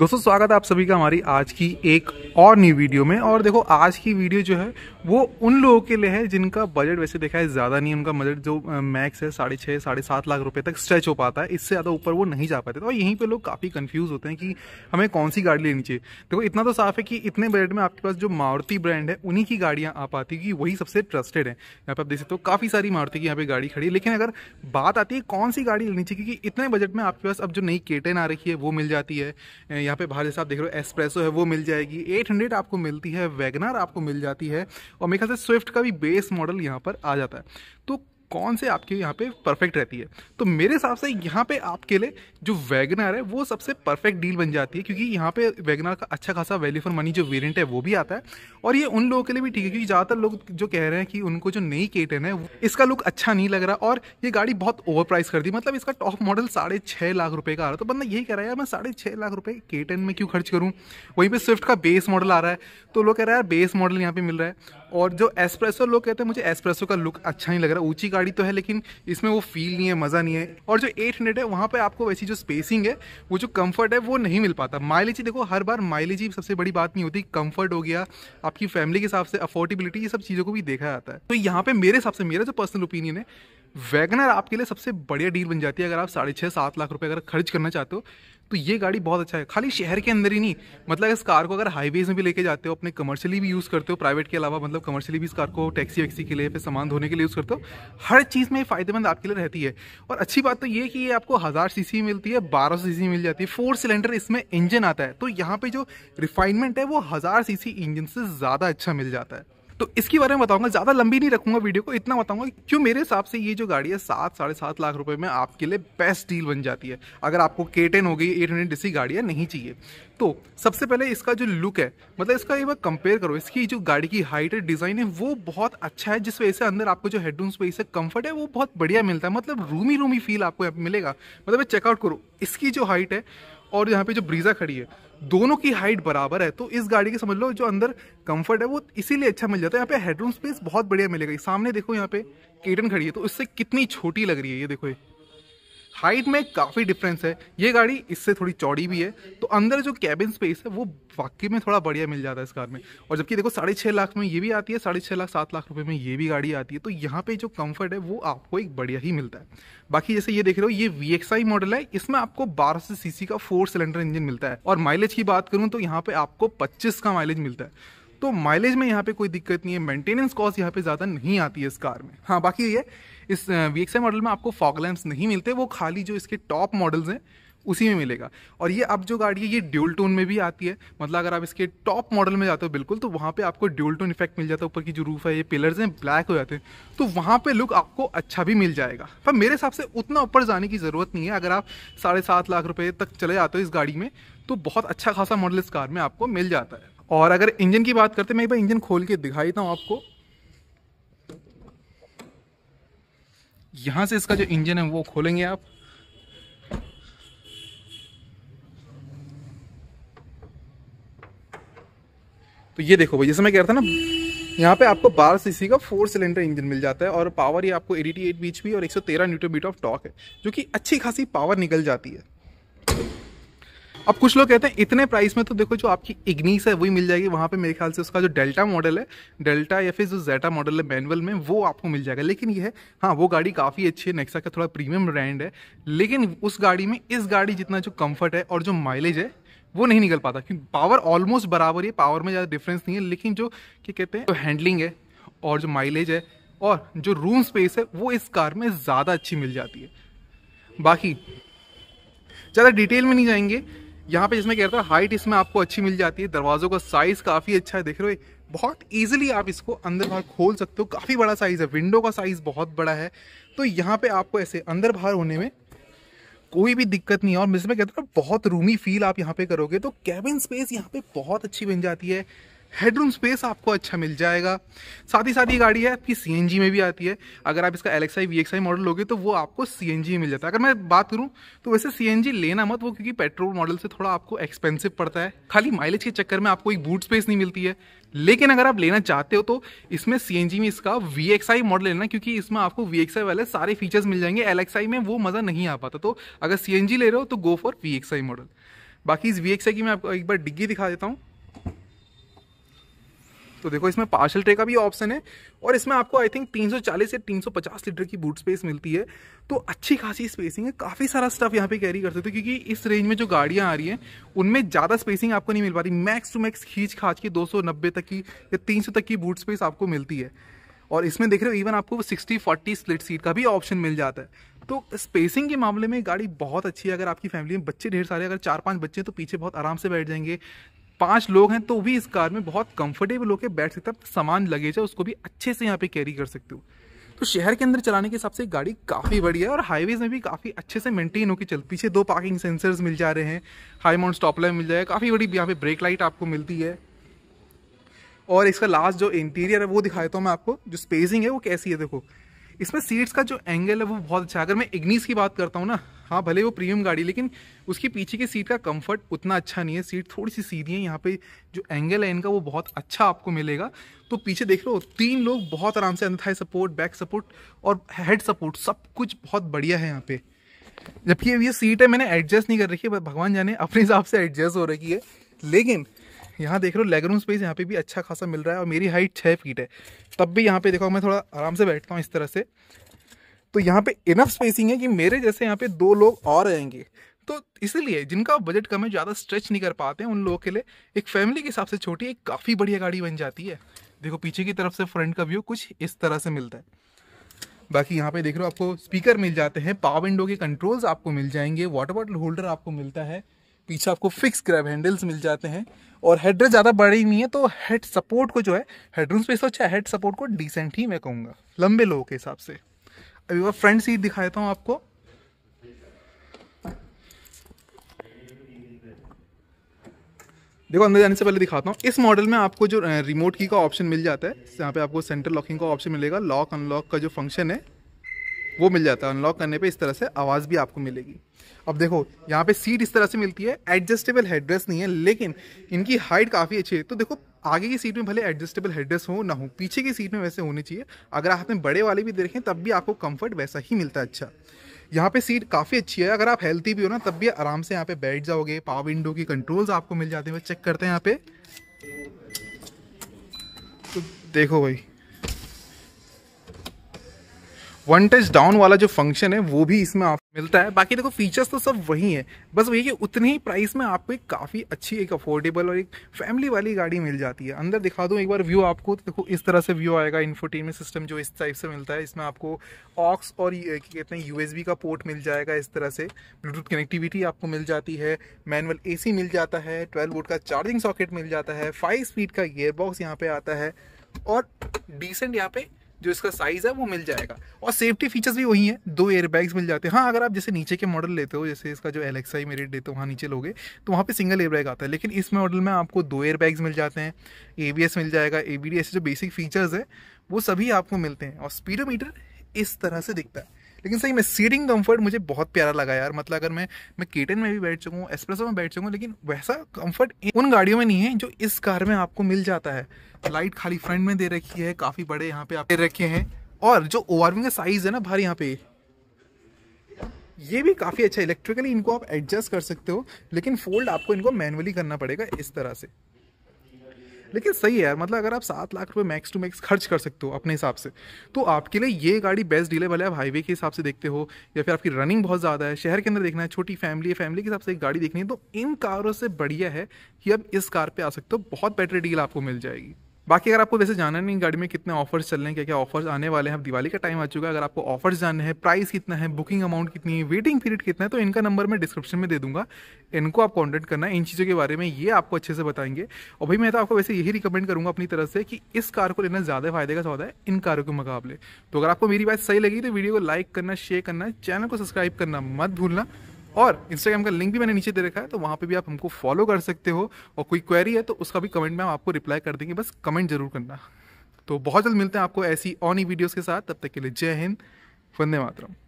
दोस्तों स्वागत है आप सभी का हमारी आज की एक और न्यू वीडियो में और देखो आज की वीडियो जो है वो उन लोगों के लिए है जिनका बजट वैसे देखा है ज़्यादा नहीं उनका बजट जो मैक्स है साढ़े छः साढ़े सात लाख रुपए तक स्ट्रेच हो पाता है इससे ज़्यादा ऊपर वो नहीं जा पाते तो यहीं पर लोग काफ़ी कन्फ्यूज़ होते हैं कि हमें कौन सी गाड़ी लेनी चाहिए देखो इतना तो साफ है कि इतने बजट में आपके पास जो मारुति ब्रांड है उन्हीं की गाड़ियाँ आ पाती है कि वही सबसे ट्रस्टेड है यहाँ पर आप देख सकते हो काफ़ी सारी मारुति की यहाँ पर गाड़ी खड़ी है लेकिन अगर बात आती है कौन सी गाड़ी लेनी चाहिए क्योंकि इतने बजट में आपके पास अब जो नई केटेन आ रखी है वो मिल जाती है यहाँ पे बाहर जैसे आप देख रहे हो एस्प्रेसो है वो मिल जाएगी 800 आपको मिलती है वैगनर आपको मिल जाती है और मेरे ख्याल से स्विफ्ट का भी बेस मॉडल यहाँ पर आ जाता है तो कौन से आपके यहाँ पे परफेक्ट रहती है तो मेरे हिसाब से यहाँ पे आपके लिए जो वैगनार है वो सबसे परफेक्ट डील बन जाती है क्योंकि यहाँ पे वैगनार का अच्छा खासा वैल्यू फॉर मनी जो वेरियंट है वो भी आता है और ये उन लोगों के लिए भी ठीक है क्योंकि ज़्यादातर लोग जो कह रहे हैं कि उनको जो नई के है इसका लुक अच्छा नहीं लग रहा और ये गाड़ी बहुत ओवर प्राइस कर दी मतलब इसका टॉप मॉडल साढ़े लाख रुपये का आ रहा है तो बंदा यही कह रहा है मैं साढ़े लाख रुपये के में क्यों खर्च करूँ वहीं पर स्विफ्ट का बेस मॉडल आ रहा है तो लोग कह रहा है बेस मॉडल यहाँ पे मिल रहा है और जो एसप्रेसो लोग कहते हैं मुझे एसप्रेसो का लुक अच्छा नहीं लग रहा ऊँची गाड़ी तो है लेकिन इसमें वो फील नहीं है मज़ा नहीं है और जो एट है वहाँ पर आपको वैसी जो स्पेसिंग है वो जो कंफर्ट है वो नहीं मिल पाता माइलेज देखो हर बार माइलेज ही सबसे बड़ी बात नहीं होती कम्फर्ट हो गया आपकी फैमिली के हिसाब से अफोर्डेबिलिटी ये सब चीज़ों को भी देखा जाता है तो यहाँ पर मेरे हिसाब से मेरा जो पर्सनल ओपिनियन है वैगनर आपके लिए सबसे बढ़िया डील बन जाती है अगर आप साढ़े छः सात लाख रुपए अगर खर्च करना चाहते हो तो ये गाड़ी बहुत अच्छा है खाली शहर के अंदर ही नहीं मतलब इस कार को अगर हाईवेज में भी लेके जाते हो अपने कमर्शियली भी यूज़ करते हो प्राइवेट के अलावा मतलब कमर्शियली भी इस कार को टैक्सी वैक्सी के लिए फिर सामान धोने के लिए यूज़ करते हो हर चीज़ में फायदेमंद आपके लिए रहती है और अच्छी बात तो ये कि ये आपको हज़ार सी मिलती है बारह सौ मिल जाती है फोर सिलेंडर इसमें इंजन आता है तो यहाँ पर जो रिफाइनमेंट है वो हज़ार सी इंजन से ज़्यादा अच्छा मिल जाता है तो इसके बारे में बताऊंगा ज़्यादा लंबी नहीं रखूंगा वीडियो को इतना बताऊंगा क्यों मेरे हिसाब से ये जो गाड़ी है सात साढ़े सात लाख रुपए में आपके लिए बेस्ट डील बन जाती है अगर आपको के टेन हो गई एट हंड्रेड डी गाड़ियाँ नहीं चाहिए तो सबसे पहले इसका जो लुक है मतलब इसका एक बार कंपेयर करो इसकी जो गाड़ी की हाइट है डिज़ाइन है वो बहुत अच्छा है जिस वजह से अंदर आपको जो हेडरूम स्पेस है कंफर्ट है वो बहुत बढ़िया मिलता है मतलब रूमी रूमी फील आपको यहाँ मिलेगा मतलब चेकआउट करो इसकी जो हाइट है और यहाँ पे जो ब्रीज़ा खड़ी है दोनों की हाइट बराबर है तो इस गाड़ी की समझ लो जो अंदर कंफर्ट है वो इसीलिए अच्छा मिल जाता है यहाँ पे हेडरूम स्पेस बहुत बढ़िया मिलेगा सामने देखो यहाँ पे केटन खड़ी है तो इससे कितनी छोटी लग रही है ये देखो ये हाइट में काफ़ी डिफरेंस है ये गाड़ी इससे थोड़ी चौड़ी भी है तो अंदर जो कैबिन स्पेस है वो वाकई में थोड़ा बढ़िया मिल जाता है इस कार में और जबकि देखो साढ़े छः लाख में ये भी आती है साढ़े छः लाख सात लाख रुपये में ये भी गाड़ी आती है तो यहाँ पे जो कंफर्ट है वो आपको एक बढ़िया ही मिलता है बाकी जैसे ये देख रहे हो ये वी मॉडल है इसमें आपको बारह सौ सीसी का फोर सिलेंडर इंजन मिलता है और माइलेज की बात करूँ तो यहाँ पे आपको पच्चीस का माइलेज मिलता है तो माइलेज में यहाँ पे कोई दिक्कत नहीं है मेंटेनेंस कॉस्ट यहाँ पे ज़्यादा नहीं आती है इस कार में हाँ बाकी ये इस वी मॉडल में आपको फॉग लैम्प्स नहीं मिलते वो खाली जो इसके टॉप मॉडल्स हैं उसी में मिलेगा और ये अब जो गाड़ी है ये ड्यूल टोन में भी आती है मतलब अगर आप इसके टॉप मॉडल में जाते हो बिल्कुल तो वहाँ पे आपको ड्यूल टोन इफेक्ट मिल जाता है ऊपर की जो रूफ है ये पिलर्स हैं ब्लैक हो जाते हैं तो वहाँ पे लुक आपको अच्छा भी मिल जाएगा पर मेरे हिसाब से उतना ऊपर जाने की ज़रूरत नहीं है अगर आप साढ़े सात लाख रुपये तक चले जाते हो इस गाड़ी में तो बहुत अच्छा खासा मॉडल इस कार में आपको मिल जाता है और अगर इंजन की बात करते हैं मैं एक बार इंजन खोल के दिखा देता हूँ आपको यहां से इसका जो इंजन है वो खोलेंगे आप तो ये देखो भाई जैसे मैं कह रहा था ना यहाँ पे आपको बारह सीसी का फोर सिलेंडर इंजन मिल जाता है और पावर ये आपको एटी एट बीच भी और 113 न्यूटन बीट ऑफ टॉक है जो कि अच्छी खासी पावर निकल जाती है अब कुछ लोग कहते हैं इतने प्राइस में तो देखो जो आपकी इग्निस है वही मिल जाएगी वहाँ पे मेरे ख्याल से उसका जो डेल्टा मॉडल है डेल्टा या फिर जो जेटा मॉडल है मैनुअल में वो आपको मिल जाएगा लेकिन ये है हाँ वो गाड़ी काफ़ी अच्छी है नेक्सा का थोड़ा प्रीमियम ब्रांड है लेकिन उस गाड़ी में इस गाड़ी जितना जो कम्फर्ट है और जो माइलेज है वो नहीं निकल पाता क्योंकि पावर ऑलमोस्ट बराबर है पावर में ज़्यादा डिफरेंस नहीं है लेकिन जो क्या कहते हैं जो हैंडलिंग है और जो माइलेज है और जो रूम स्पेस है वो इस कार में ज़्यादा अच्छी मिल जाती है बाकी ज़्यादा डिटेल में नहीं जाएंगे यहाँ पे जिसमें कह रहा था हाइट इसमें आपको अच्छी मिल जाती है दरवाजों का साइज काफी अच्छा है देख रहे बहुत इजीली आप इसको अंदर बाहर खोल सकते हो काफ़ी बड़ा साइज़ है विंडो का साइज़ बहुत बड़ा है तो यहाँ पे आपको ऐसे अंदर बाहर होने में कोई भी दिक्कत नहीं है और इसमें कहते हैं बहुत रूमी फील आप यहाँ पे करोगे तो कैबिन स्पेस यहाँ पे बहुत अच्छी बन जाती है हेडरूम स्पेस आपको अच्छा मिल जाएगा साथ ही साथ ये गाड़ी है आपकी सी में भी आती है अगर आप इसका एल एक्स मॉडल लोगे तो वो आपको सी एन मिल जाता है अगर मैं बात करूँ तो वैसे सी लेना मत वो क्योंकि पेट्रोल मॉडल से थोड़ा आपको एक्सपेंसिव पड़ता है खाली माइलेज के चक्कर में आपको एक बूट स्पेस नहीं मिलती है लेकिन अगर आप लेना चाहते हो तो इसमें सी में इसका वी मॉडल लेना क्योंकि इसमें आपको वी वाले सारे फीचर्स मिल जाएंगे एल में वो मज़ा नहीं आ पाता तो अगर सी ले रहे हो तो गो फॉर वी मॉडल बाकी इस वी की मैं आपको एक बार डिग्गी दिखा देता हूँ तो देखो इसमें पार्शल ट्रे का भी ऑप्शन है और इसमें आपको आई थिंक 340 या 350 लीटर की बूट स्पेस मिलती है तो अच्छी खासी स्पेसिंग है काफ़ी सारा स्टफ यहाँ पे कैरी करते थे क्योंकि इस रेंज में जो गाड़ियाँ आ रही हैं उनमें ज़्यादा स्पेसिंग आपको नहीं मिल पा रही मैक्स टू मैक्स खींच खाच के दो तक की या तीन तक की बूट स्पेस आपको मिलती है और इसमें देख रहे हो इवन आपको सिक्सटी फोर्टी स्प्लिट सीट का भी ऑप्शन मिल जाता है तो स्पेसिंग के मामले में गाड़ी बहुत अच्छी है अगर आपकी फैमिली में बच्चे ढेर सारे अगर चार पांच बच्चे हैं तो पीछे बहुत आराम से बैठ जाएंगे पांच लोग हैं तो भी इस कार में बहुत कंफर्टेबल होकर बैठ सकते हैं सामान लगेज है उसको भी अच्छे से यहाँ पे कैरी कर सकते हो तो शहर के अंदर चलाने के हिसाब से गाड़ी काफ़ी बढ़िया है और हाईवेज में भी काफ़ी अच्छे से मेंटेन होकर चल पीछे दो पार्किंग सेंसर्स मिल जा रहे हैं हाई माउंट स्टॉप मिल जाएगा काफ़ी बड़ी यहाँ पे ब्रेक लाइट आपको मिलती है और इसका लास्ट जो इंटीरियर है वो दिखाया हूँ मैं आपको जो स्पेसिंग है वो कैसी है देखो इसमें सीट्स का जो एंगल है वो बहुत अच्छा है अगर मैं इग्निस की बात करता हूँ ना हाँ भले वो प्रीमियम गाड़ी लेकिन उसके पीछे की सीट का कंफर्ट उतना अच्छा नहीं है सीट थोड़ी सी सीधी है यहाँ पे जो एंगल है इनका वो बहुत अच्छा आपको मिलेगा तो पीछे देख लो तीन लोग बहुत आराम से अंदर सपोर्ट बैक सपोर्ट और हेड सपोर्ट सब कुछ बहुत बढ़िया है यहाँ पे जबकि ये सीट है मैंने एडजस्ट नहीं कर रखी है भगवान जाने अपने हिसाब से एडजस्ट हो रखी है लेकिन यहाँ देख रहे हो लेगरूम स्पेस यहाँ पे भी अच्छा खासा मिल रहा है और मेरी हाइट छः फीट है तब भी यहाँ पे देखो मैं थोड़ा आराम से बैठता हूँ इस तरह से तो यहाँ पे इनफ स्पेसिंग है कि मेरे जैसे यहाँ पे दो लोग और रहेंगे तो इसलिए जिनका बजट कम है ज़्यादा स्ट्रेच नहीं कर पाते हैं उन लोगों के लिए एक फैमिली के हिसाब से छोटी एक काफ़ी बढ़िया गाड़ी बन जाती है देखो पीछे की तरफ से फ्रंट का व्यू कुछ इस तरह से मिलता है बाकी यहाँ पे देख रहे हो आपको स्पीकर मिल जाते हैं पावर विंडो के कंट्रोल्स आपको मिल जाएंगे वाटर बॉटल होल्डर आपको मिलता है पीछे आपको फिक्स ग्रैब हैंडल्स मिल जाते हैं और हेड ज़्यादा बड़ी नहीं है तो हेड सपोर्ट को जो है हेडरूम स्पेस अच्छा हेड सपोर्ट को डिसेंट ही मैं कहूँगा लंबे लोगों के हिसाब से अभी वह फ्रंट सीट दिखा देता हूँ आपको देखो अंदर जाने से पहले दिखाता हूँ इस मॉडल में आपको जो रिमोट की का ऑप्शन मिल जाता है यहाँ पे आपको सेंटर लॉकिंग का ऑप्शन मिलेगा लॉक अनलॉक का जो फंक्शन है वो मिल जाता है अनलॉक करने पे इस तरह से आवाज़ भी आपको मिलेगी अब देखो यहाँ पे सीट इस तरह से मिलती है एडजस्टेबल हेडरेस्ट नहीं है लेकिन इनकी हाइट काफ़ी अच्छी है तो देखो आगे की सीट में भले एडजस्टेबल हेडरेस्ट हो ना हो पीछे की सीट में वैसे होनी चाहिए अगर आपने बड़े वाले भी देखें तब भी आपको कंफर्ट वैसा ही मिलता है अच्छा यहाँ पे सीट काफ़ी अच्छी है अगर आप हेल्थी भी हो ना तब भी आराम से यहाँ पे बैठ जाओगे पावर विंडो की कंट्रोल्स आपको मिल जाते हैं चेक करते हैं यहाँ पे तो देखो भाई वन टच डाउन वाला जो फंक्शन है वो भी इसमें आप मिलता है बाकी देखो फीचर्स तो सब वही है बस वही कि उतने ही प्राइस में आपको एक काफ़ी अच्छी एक अफोर्डेबल और एक फैमिली वाली गाड़ी मिल जाती है अंदर दिखा दूँ एक बार व्यू आपको तो देखो इस तरह से व्यू आएगा इन्फोटेनमेंट सिस्टम जो इस टाइप से मिलता है इसमें आपको ऑक्स और कहते हैं यूएसबी का पोर्ट मिल जाएगा इस तरह से ब्लूटूथ कनेक्टिविटी आपको मिल जाती है मैनुअल ए मिल जाता है ट्वेल्व वोट का चार्जिंग सॉकेट मिल जाता है फाइव स्पीड का गेयरबॉक्स यहाँ पे आता है और डिसेंट यहाँ पे जो इसका साइज़ है वो मिल जाएगा और सेफ्टी फीचर्स भी वही हैं दो एयरबैग्स मिल जाते हैं हाँ अगर आप जैसे नीचे के मॉडल लेते हो जैसे इसका जो एलेक्साई मेरिट देते हो वहाँ नीचे लोगे तो वहाँ पे सिंगल एयरबैग आता है लेकिन इस मॉडल में आपको दो एयरबैग्स मिल जाते हैं ए मिल जाएगा ए ऐसे जो बेसिक फीचर्स है वो सभी आपको मिलते हैं और स्पीडोमीटर इस तरह से दिखता है लेकिन सही मैं सीटिंग कंफर्ट मुझे बहुत प्यारा लगा यार मतलब अगर मैं मैं केटन में भी बैठ चुका हूँ एक्सप्रेसो में बैठ चुका हूँ लेकिन वैसा कंफर्ट उन गाड़ियों में नहीं है जो इस कार में आपको मिल जाता है लाइट खाली फ्रंट में दे रखी है काफ़ी बड़े यहाँ पे आप दे रखे हैं और जो ओआरवी का साइज़ है ना भारी यहाँ पे ये भी काफ़ी अच्छा इलेक्ट्रिकली इनको आप एडजस्ट कर सकते हो लेकिन फोल्ड आपको इनको मैनुअली करना पड़ेगा इस तरह से लेकिन सही है मतलब अगर आप सात लाख रुपये मैक्स टू मैक्स खर्च कर सकते हो अपने हिसाब से तो आपके लिए ये गाड़ी बेस्ट डील है भले आप हाईवे के हिसाब से देखते हो या फिर आपकी रनिंग बहुत ज़्यादा है शहर के अंदर देखना है छोटी फैमिली है फैमिली के हिसाब से एक गाड़ी देखनी है तो इन कारों से बढ़िया है कि अब इस कार पर आ सकते हो बहुत बेटर डील आपको मिल जाएगी बाकी अगर आपको वैसे जाना नहीं गाड़ी में कितने ऑफर्स चल रहे हैं क्या क्या ऑफर्स आने वाले हैं अब दिवाली का टाइम आ चुका है अगर आपको ऑफर्स जानने हैं प्राइस कितना है बुकिंग अमाउंट कितनी है वेटिंग पीरियड कितना है तो इनका नंबर मैं डिस्क्रिप्शन में दे दूंगा इनको आप कॉन्टैक्ट करना इन चीज़ों के बारे में ये आपको अच्छे से बताएंगे और भाई मैं तो आपको वैसे यही रिकमेंड करूँगा अपनी तरफ से कि इस कार को लेना ज़्यादा फायदे का सौदा है इन कारों के मुकाबले तो अगर आपको मेरी बात सही लगी तो वीडियो को लाइक करना शेयर करना चैनल को सब्सक्राइब करना मत भूलना और इंस्टाग्राम का लिंक भी मैंने नीचे दे रखा है तो वहाँ पे भी आप हमको फॉलो कर सकते हो और कोई क्वेरी है तो उसका भी कमेंट में हम आपको रिप्लाई कर देंगे बस कमेंट जरूर करना तो बहुत जल्द मिलते हैं आपको ऐसी ऑन ही वीडियोज़ के साथ तब तक के लिए जय हिंद वंदे मातरम